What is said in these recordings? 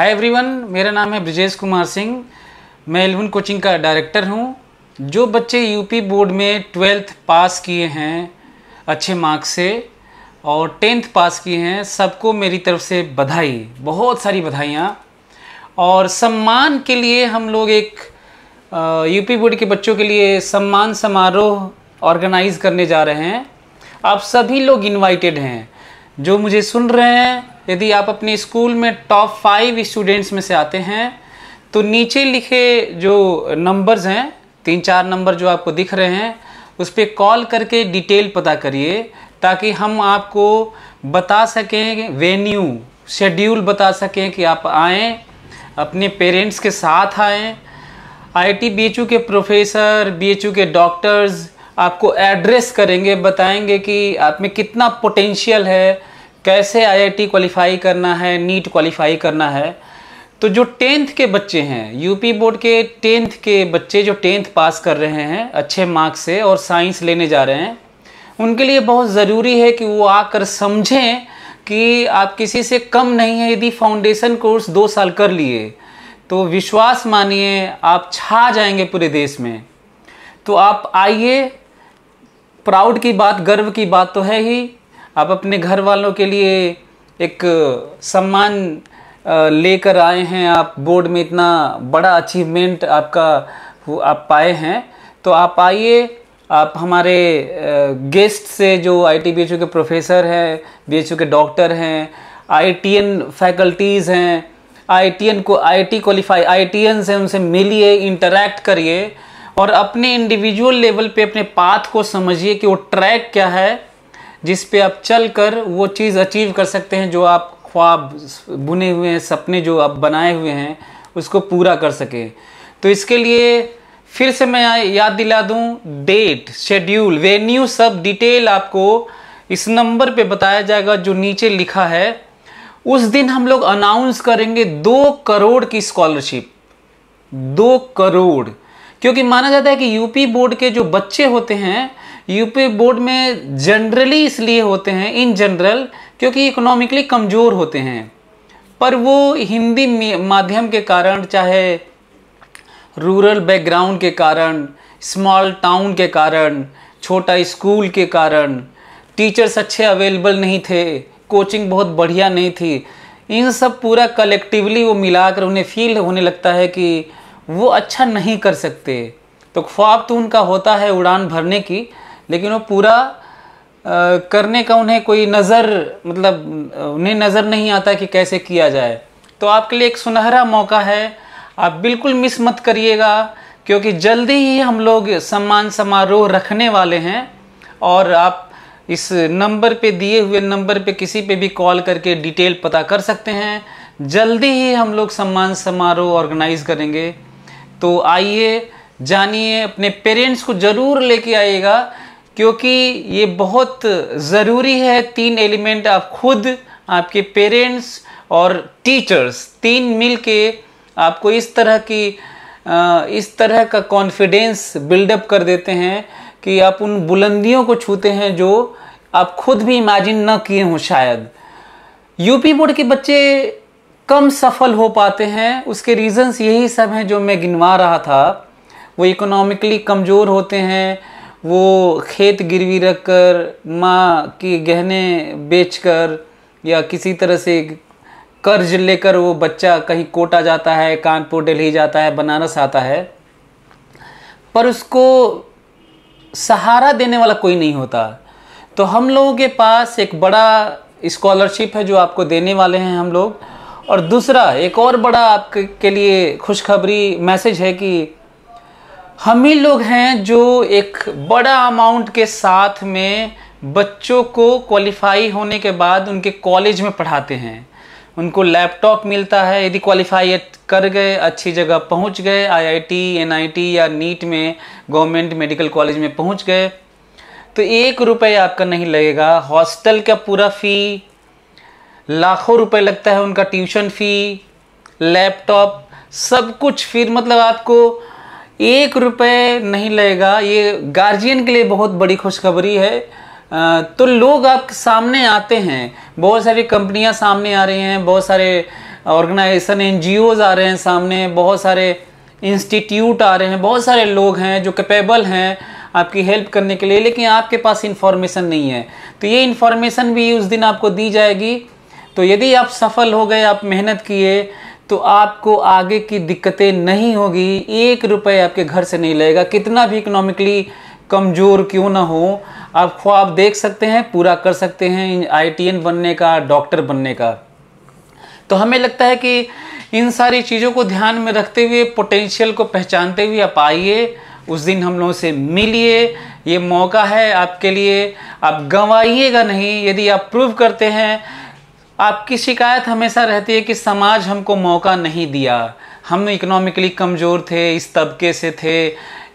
hi everyone मेरा नाम है ब्रिजेश कुमार सिंह मैं एलवन कोचिंग का डायरेक्टर हूं जो बच्चे यूपी बोर्ड में ट्वेल्थ पास किए हैं अच्छे मार्क्स से और टेंथ पास किए हैं सबको मेरी तरफ से बधाई बहुत सारी बधाइयाँ और सम्मान के लिए हम लोग एक यूपी बोर्ड के बच्चों के लिए सम्मान समारोह ऑर्गेनाइज करने जा रहे हैं आप सभी लोग इनवाइटेड हैं जो मुझे सुन रहे हैं यदि आप अपने स्कूल में टॉप फाइव स्टूडेंट्स में से आते हैं तो नीचे लिखे जो नंबर्स हैं तीन चार नंबर जो आपको दिख रहे हैं उस पर कॉल करके डिटेल पता करिए ताकि हम आपको बता सकें वेन्यू शेड्यूल बता सकें कि आप आएँ अपने पेरेंट्स के साथ आएँ आईटी बीएचयू के प्रोफेसर बीएचयू के डॉक्टर्स आपको एड्रेस करेंगे बताएंगे कि आप में कितना पोटेंशियल है कैसे आईआईटी क्वालिफाई करना है नीट क्वालिफाई करना है तो जो टेंथ के बच्चे हैं यूपी बोर्ड के टेंथ के बच्चे जो टेंथ पास कर रहे हैं अच्छे मार्क्स से और साइंस लेने जा रहे हैं उनके लिए बहुत ज़रूरी है कि वो आकर समझें कि आप किसी से कम नहीं हैं यदि फाउंडेशन कोर्स दो साल कर लिए तो विश्वास मानिए आप छा जाएंगे पूरे देश में तो आप आइए प्राउड की बात गर्व की बात तो है ही आप अपने घर वालों के लिए एक सम्मान लेकर आए हैं आप बोर्ड में इतना बड़ा अचीवमेंट आपका आप पाए हैं तो आप आइए आप हमारे गेस्ट से जो आई टी के प्रोफेसर हैं बी के डॉक्टर हैं आई फैकल्टीज़ हैं आई को आई टी क्वालिफाई आई से उनसे मिलिए इंटरेक्ट करिए और अपने इंडिविजुअल लेवल पे अपने पाथ को समझिए कि वो ट्रैक क्या है जिस पे आप चल कर वो चीज़ अचीव कर सकते हैं जो आप ख्वाब बुने हुए हैं सपने जो आप बनाए हुए हैं उसको पूरा कर सकें तो इसके लिए फिर से मैं याद दिला दूं डेट शेड्यूल वेन्यू सब डिटेल आपको इस नंबर पे बताया जाएगा जो नीचे लिखा है उस दिन हम लोग अनाउंस करेंगे दो करोड़ की स्कॉलरशिप दो करोड़ क्योंकि माना जाता है कि यूपी बोर्ड के जो बच्चे होते हैं यूपी बोर्ड में जनरली इसलिए होते हैं इन जनरल क्योंकि इकोनॉमिकली कमज़ोर होते हैं पर वो हिंदी माध्यम के कारण चाहे रूरल बैकग्राउंड के कारण स्मॉल टाउन के कारण छोटा स्कूल के कारण टीचर्स अच्छे अवेलेबल नहीं थे कोचिंग बहुत बढ़िया नहीं थी इन सब पूरा कलेक्टिवली वो मिलाकर उन्हें फील होने लगता है कि वो अच्छा नहीं कर सकते तो ख्वाब तो उनका होता है उड़ान भरने की लेकिन वो पूरा करने का उन्हें कोई नज़र मतलब उन्हें नज़र नहीं आता कि कैसे किया जाए तो आपके लिए एक सुनहरा मौका है आप बिल्कुल मिस मत करिएगा क्योंकि जल्दी ही हम लोग सम्मान समारोह रखने वाले हैं और आप इस नंबर पे दिए हुए नंबर पे किसी पे भी कॉल करके डिटेल पता कर सकते हैं जल्दी ही हम लोग सम्मान समारोह ऑर्गेनाइज करेंगे तो आइए जानिए अपने पेरेंट्स को ज़रूर लेके आइएगा क्योंकि ये बहुत ज़रूरी है तीन एलिमेंट आप खुद आपके पेरेंट्स और टीचर्स तीन मिल के आपको इस तरह की इस तरह का कॉन्फिडेंस बिल्डअप कर देते हैं कि आप उन बुलंदियों को छूते हैं जो आप खुद भी इमेजिन न किए हों शायद यूपी बोर्ड के बच्चे कम सफल हो पाते हैं उसके रीज़न्स यही सब हैं जो मैं गिनवा रहा था वो इकोनॉमिकली कमज़ोर होते हैं वो खेत गिरवी रख कर माँ की गहने बेचकर या किसी तरह से कर्ज लेकर वो बच्चा कहीं कोटा जाता है कानपुर दिल्ली जाता है बनारस आता है पर उसको सहारा देने वाला कोई नहीं होता तो हम लोगों के पास एक बड़ा स्कॉलरशिप है जो आपको देने वाले हैं हम लोग और दूसरा एक और बड़ा आपके के लिए खुशखबरी मैसेज है कि हम ही लोग हैं जो एक बड़ा अमाउंट के साथ में बच्चों को क्वालिफाई होने के बाद उनके कॉलेज में पढ़ाते हैं उनको लैपटॉप मिलता है यदि क्वालिफाई कर गए अच्छी जगह पहुंच गए आईआईटी एनआईटी या नीट में गवर्नमेंट मेडिकल कॉलेज में पहुंच गए तो एक रुपये आपका नहीं लगेगा हॉस्टल का पूरा फ़ी लाखों रुपए लगता है उनका ट्यूशन फ़ी लैपटॉप सब कुछ फिर मतलब आपको एक रुपये नहीं लगेगा ये गार्जियन के लिए बहुत बड़ी खुशखबरी है तो लोग आपके सामने आते हैं बहुत सारी कंपनियां सामने आ रही हैं बहुत सारे ऑर्गेनाइजेशन एन आ रहे हैं सामने बहुत सारे इंस्टीट्यूट आ रहे हैं बहुत सारे लोग हैं जो कैपेबल हैं आपकी हेल्प करने के लिए लेकिन आपके पास इन्फॉर्मेशन नहीं है तो ये इन्फॉर्मेशन भी उस दिन आपको दी जाएगी तो यदि आप सफल हो गए आप मेहनत किए तो आपको आगे की दिक्कतें नहीं होगी एक रुपये आपके घर से नहीं लगेगा कितना भी इकोनॉमिकली कमज़ोर क्यों ना हो आप ख्वाब देख सकते हैं पूरा कर सकते हैं आईटीएन बनने का डॉक्टर बनने का तो हमें लगता है कि इन सारी चीज़ों को ध्यान में रखते हुए पोटेंशियल को पहचानते हुए आप आइए उस दिन हम लोगों से मिलिए ये मौका है आपके लिए आप गंवाइएगा नहीं यदि आप प्रूव करते हैं आपकी शिकायत हमेशा रहती है कि समाज हमको मौका नहीं दिया हम इकोनॉमिकली कमज़ोर थे इस तबके से थे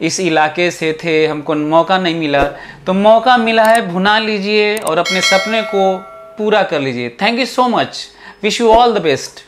इस इलाके से थे हमको मौका नहीं मिला तो मौका मिला है भुना लीजिए और अपने सपने को पूरा कर लीजिए thank you so much wish you all the best